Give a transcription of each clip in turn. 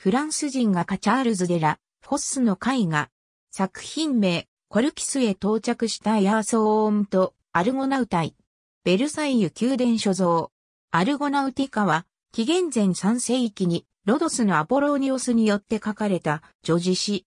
フランス人画家チャールズ・デラ・フォッスの絵画。作品名、コルキスへ到着したヤーソーンとアルゴナウタイ。ベルサイユ宮殿所蔵。アルゴナウティカは、紀元前3世紀にロドスのアポローニオスによって書かれた女児詩。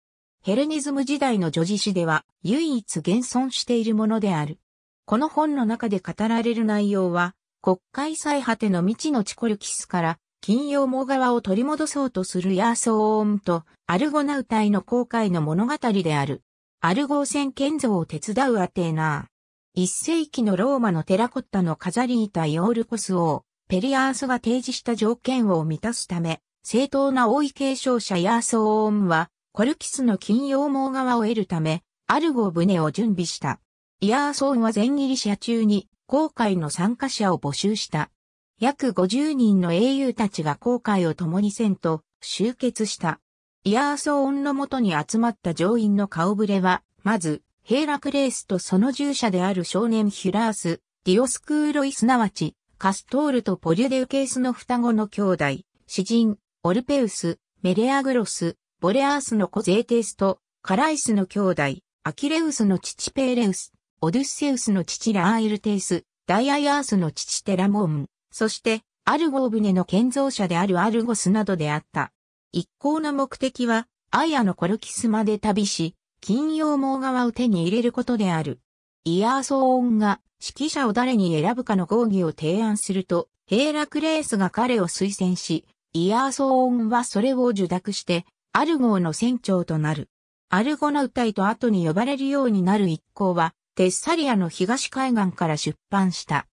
ヘルニズム時代の女児詩では唯一現存しているものである。この本の中で語られる内容は、国会最果ての未知のチコルキスから金曜藻側を取り戻そうとするヤーソーオーンとアルゴナウ隊の航海の物語である。アルゴー船建造を手伝うアテーナー。一世紀のローマのテラコッタの飾りたイオールコス王、ペリアースが提示した条件を満たすため、正当な王位継承者ヤーソーオーンは、コルキスの金曜藻側を得るため、アルゴー船を準備した。イヤーソーンは全ギリシャ中に、航海の参加者を募集した。約50人の英雄たちが航海を共にせんと集結した。イヤーソーンのもとに集まった乗員の顔ぶれは、まず、ヘイラクレースとその従者である少年ヒュラース、ディオスクーロイすなわち、カストールとポリュデウケースの双子の兄弟、詩人、オルペウス、メレアグロス、ボレアースの子ゼーテスと、カライスの兄弟、アキレウスの父ペーレウス、オデュッセウスの父ラーイルテイス、ダイアイアースの父テラモン、そして、アルゴー船の建造者であるアルゴスなどであった。一行の目的は、アイアのコルキスまで旅し、金曜網側を手に入れることである。イヤーソーンが指揮者を誰に選ぶかの合議を提案すると、ヘーラクレースが彼を推薦し、イヤーソーンはそれを受諾して、アルゴーの船長となる。アルゴナウタイと後に呼ばれるようになる一行は、テッサリアの東海岸から出版した。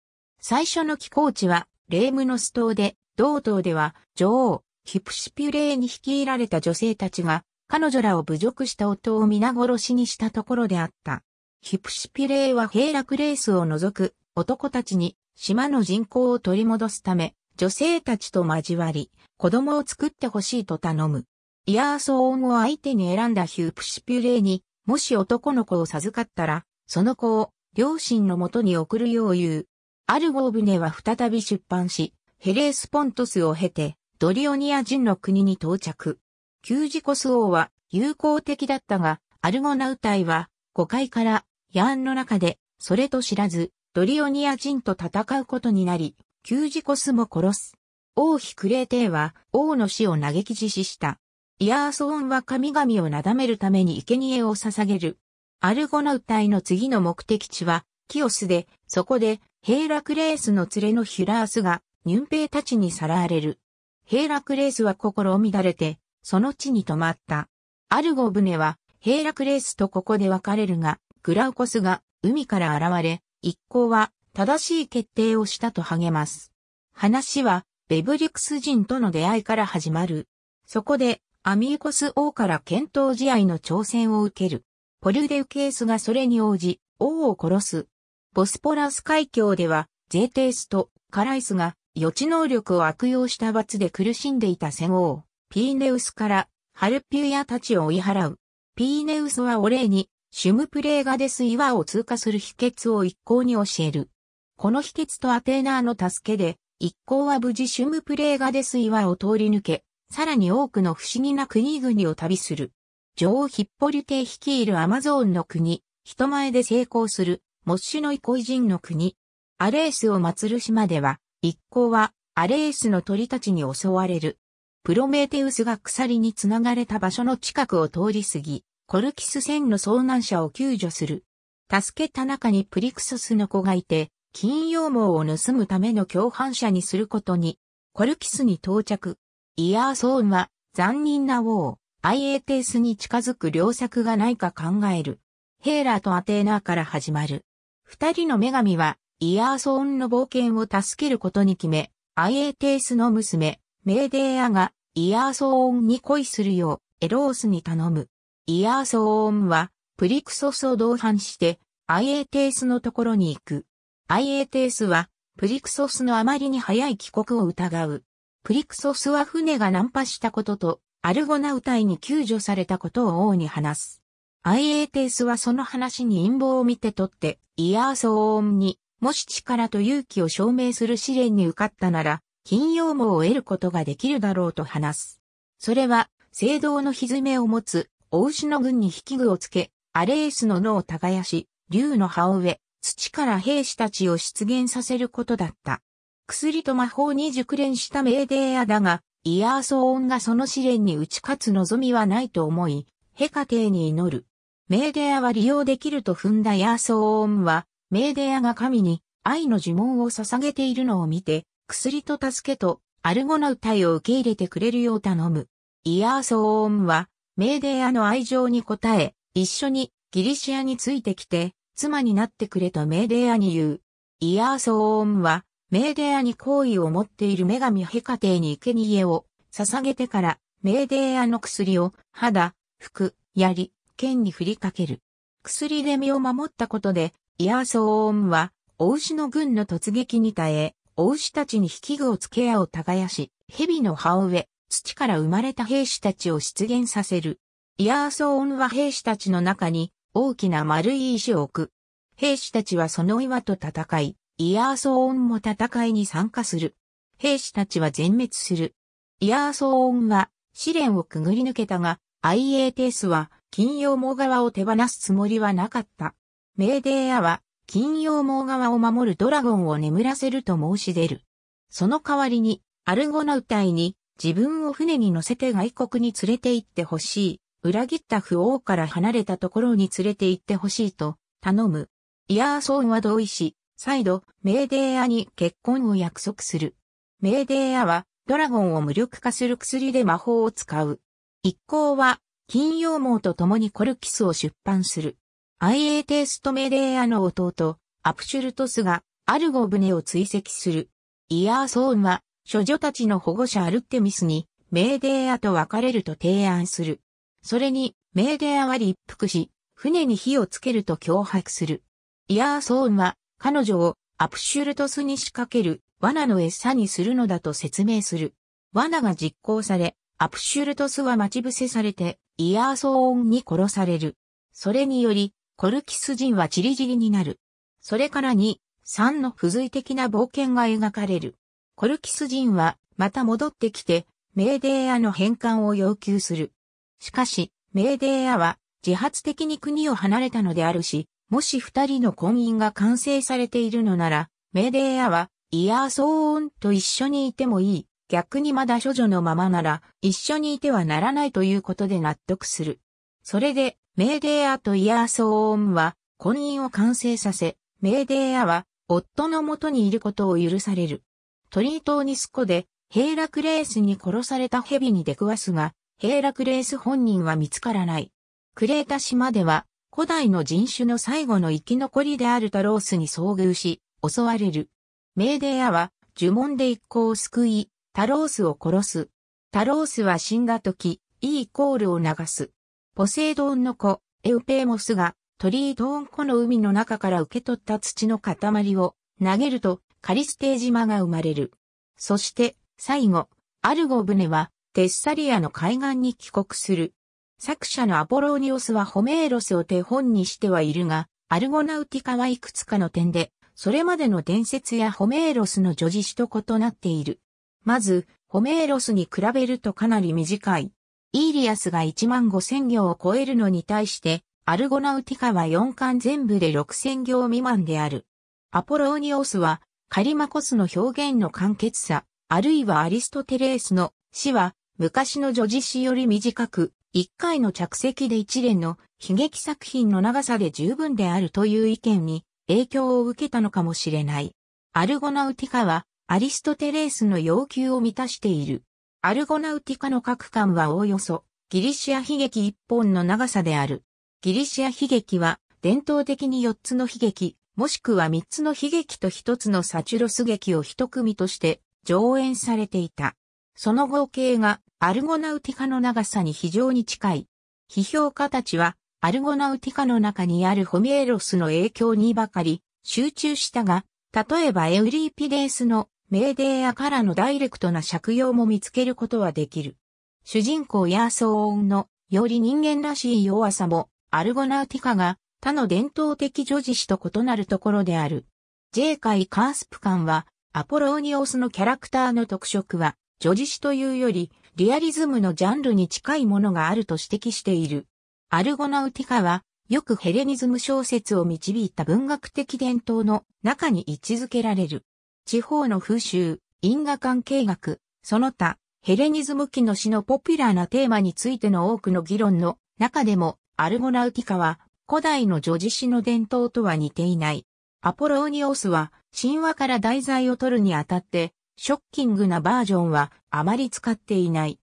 最初の寄港地はレームノス島で、同島では女王、ヒプシピュレーに率いられた女性たちが、彼女らを侮辱した夫を皆殺しにしたところであった。ヒプシピュレーは平楽レースを除く男たちに島の人口を取り戻すため、女性たちと交わり、子供を作ってほしいと頼む。イヤーソーンを相手に選んだヒュープシピュレーに、もし男の子を授かったら、その子を両親のもとに送るよう言う。アルゴーブネは再び出版し、ヘレースポントスを経て、ドリオニア人の国に到着。キュージコス王は友好的だったが、アルゴナウ隊は誤解からヤーンの中で、それと知らず、ドリオニア人と戦うことになり、キュージコスも殺す。王妃クレーテーは王の死を嘆き自死した。イアーソーンは神々をなだめるために生贄を捧げる。アルゴナウ隊の次の目的地はキオスで、そこで、ヘイラクレースの連れのヒュラースが、ニュンペイたちにさらわれる。ヘイラクレースは心を乱れて、その地に止まった。アルゴブネは、ヘイラクレースとここで別れるが、グラウコスが海から現れ、一行は正しい決定をしたと励ます。話は、ベブリクス人との出会いから始まる。そこで、アミーコス王から検討試合の挑戦を受ける。ポルデウケースがそれに応じ、王を殺す。ボスポラス海峡では、ジェーテイスとカライスが予知能力を悪用した罰で苦しんでいた戦王、ピーネウスからハルピュヤたちを追い払う。ピーネウスはお礼に、シュムプレーガデス岩を通過する秘訣を一行に教える。この秘訣とアテーナーの助けで、一行は無事シュムプレーガデス岩を通り抜け、さらに多くの不思議な国々を旅する。女王ヒッポリュテ率いるアマゾーンの国、人前で成功するモッシュの憩い人の国。アレースを祀る島では、一行はアレースの鳥たちに襲われる。プロメテウスが鎖につながれた場所の近くを通り過ぎ、コルキス戦の遭難者を救助する。助けた中にプリクソスの子がいて、金羊毛を盗むための共犯者にすることに、コルキスに到着。イヤーソーンは、残忍な王、アイエーテースに近づく良策がないか考える。ヘーラーとアテーナーから始まる。二人の女神は、イヤーソーンの冒険を助けることに決め、アイエーテースの娘、メーデーアが、イヤーソーンに恋するよう、エロースに頼む。イヤーソーンは、プリクソスを同伴して、アイエーテースのところに行く。アイエーテースは、プリクソスのあまりに早い帰国を疑う。プリクソスは船が難破したことと、アルゴナウ隊に救助されたことを王に話す。アイエーテースはその話に陰謀を見て取って、イヤーソ音ンに、もし力と勇気を証明する試練に受かったなら、金曜網を得ることができるだろうと話す。それは、聖堂の蹄を持つ、お牛の軍に引き具をつけ、アレースの野を耕し、竜の葉を植え、土から兵士たちを出現させることだった。薬と魔法に熟練したメーデーアだが、イヤーソ音ンがその試練に打ち勝つ望みはないと思い、ヘカテーに祈る。メーデアは利用できると踏んだヤーソーオンは、メーデアが神に愛の呪文を捧げているのを見て、薬と助けとアルゴナウタイを受け入れてくれるよう頼む。イヤーソーオンは、メーデアの愛情に応え、一緒にギリシアについてきて、妻になってくれとメーデアに言う。イヤーソーオンは、メーデアに好意を持っている女神ヘカテイに生贄を捧げてから、メーデアの薬を肌、服、槍、剣に振りかける。薬で身を守ったことで、イアーソーンは、お牛の軍の突撃に耐え、お牛たちに引き具をつけ矢を耕し、蛇の葉を植え、土から生まれた兵士たちを出現させる。イアーソーンは兵士たちの中に大きな丸い石を置く。兵士たちはその岩と戦い、イアーソーンも戦いに参加する。兵士たちは全滅する。イアーソーンは試練をくぐり抜けたが、アイエーテースは金曜毛側を手放すつもりはなかった。メーデーアは、金曜毛側を守るドラゴンを眠らせると申し出る。その代わりに、アルゴナウ隊に、自分を船に乗せて外国に連れて行ってほしい。裏切った不王から離れたところに連れて行ってほしいと、頼む。イヤーソーンは同意し、再度、メーデーアに結婚を約束する。メーデーアは、ドラゴンを無力化する薬で魔法を使う。一行は、金曜網と共にコルキスを出版する。アイエーテイストメデーアの弟、アプシュルトスがアルゴ船を追跡する。イヤーソーンは、処女たちの保護者アルテミスに、メーデーアと別れると提案する。それに、メーデーアは立腹し、船に火をつけると脅迫する。イヤーソーンは、彼女をアプシュルトスに仕掛ける罠の餌にするのだと説明する。罠が実行され、アプシュルトスは待ち伏せされて、イヤーソーンに殺される。それにより、コルキス人はチリジリになる。それから2、3の付随的な冒険が描かれる。コルキス人は、また戻ってきて、メーデーアの返還を要求する。しかし、メーデーアは、自発的に国を離れたのであるし、もし二人の婚姻が完成されているのなら、メーデーアは、イヤーソーンと一緒にいてもいい。逆にまだ処女のままなら、一緒にいてはならないということで納得する。それで、メーデーアとイヤーソーンは、婚姻を完成させ、メーデーアは、夫の元にいることを許される。トリートーニスコで、ヘイラクレースに殺された蛇に出くわすが、ヘイラクレース本人は見つからない。クレータ島では、古代の人種の最後の生き残りであるタロースに遭遇し、襲われる。メーデーアは、呪文で一行を救い、タロースを殺す。タロースは死んだ時、イイコールを流す。ポセイドンの子、エウペーモスが、トリードーン湖の海の中から受け取った土の塊を投げると、カリステー島が生まれる。そして、最後、アルゴ船は、テッサリアの海岸に帰国する。作者のアポローニオスはホメーロスを手本にしてはいるが、アルゴナウティカはいくつかの点で、それまでの伝説やホメーロスの叙事詩と異なっている。まず、ホメーロスに比べるとかなり短い。イーリアスが1万5千行を超えるのに対して、アルゴナウティカは4巻全部で6千行未満である。アポローニオスは、カリマコスの表現の簡潔さ、あるいはアリストテレースの死は、昔の女子詩より短く、一回の着席で一連の悲劇作品の長さで十分であるという意見に影響を受けたのかもしれない。アルゴナウティカはアリストテレースの要求を満たしている。アルゴナウティカの各巻はおおよそギリシア悲劇一本の長さである。ギリシア悲劇は伝統的に四つの悲劇、もしくは三つの悲劇と一つのサチュロス劇を一組として上演されていた。その合計がアルゴナウティカの長さに非常に近い。批評家たちはアルゴナウティカの中にあるホメーロスの影響にばかり集中したが、例えばエウリーピデースのメーデーやからのダイレクトな借用も見つけることはできる。主人公や騒音のより人間らしい弱さも、アルゴナウティカが他の伝統的女児史と異なるところである。J イカースプカンは、アポローニオスのキャラクターの特色は、女児史というより、リアリズムのジャンルに近いものがあると指摘している。アルゴナウティカは、よくヘレニズム小説を導いた文学的伝統の中に位置づけられる。地方の風習、因果関係学、その他、ヘレニズム期の詩のポピュラーなテーマについての多くの議論の中でも、アルゴナウティカは古代の女子詩の伝統とは似ていない。アポローニオスは神話から題材を取るにあたって、ショッキングなバージョンはあまり使っていない。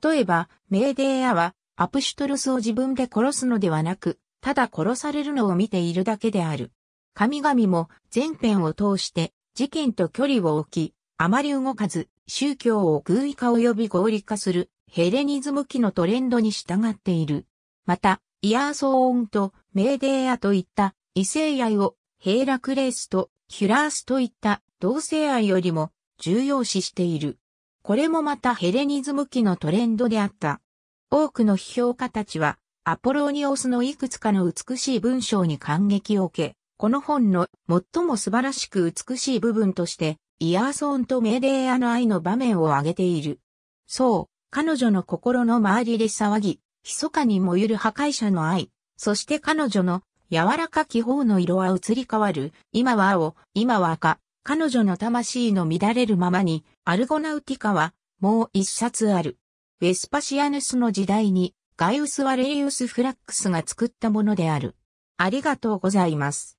例えば、メーデーアはアプシュトルスを自分で殺すのではなく、ただ殺されるのを見ているだけである。神々も全編を通して事件と距離を置き、あまり動かず、宗教を偶意化及び合理化するヘレニズム期のトレンドに従っている。また、イヤーソーンとメーデーアといった異性愛をヘーラクレースとヒュラースといった同性愛よりも重要視している。これもまたヘレニズム期のトレンドであった。多くの批評家たちはアポローニオスのいくつかの美しい文章に感激を受け、この本の最も素晴らしく美しい部分として、イヤーソーンとメーデーアの愛の場面を挙げている。そう、彼女の心の周りで騒ぎ、密かに燃ゆる破壊者の愛、そして彼女の柔らか気泡の色は移り変わる、今は青、今は赤、彼女の魂の乱れるままに、アルゴナウティカは、もう一冊ある。ウェスパシアヌスの時代に、ガイウス・ワレイウス・フラックスが作ったものである。ありがとうございます。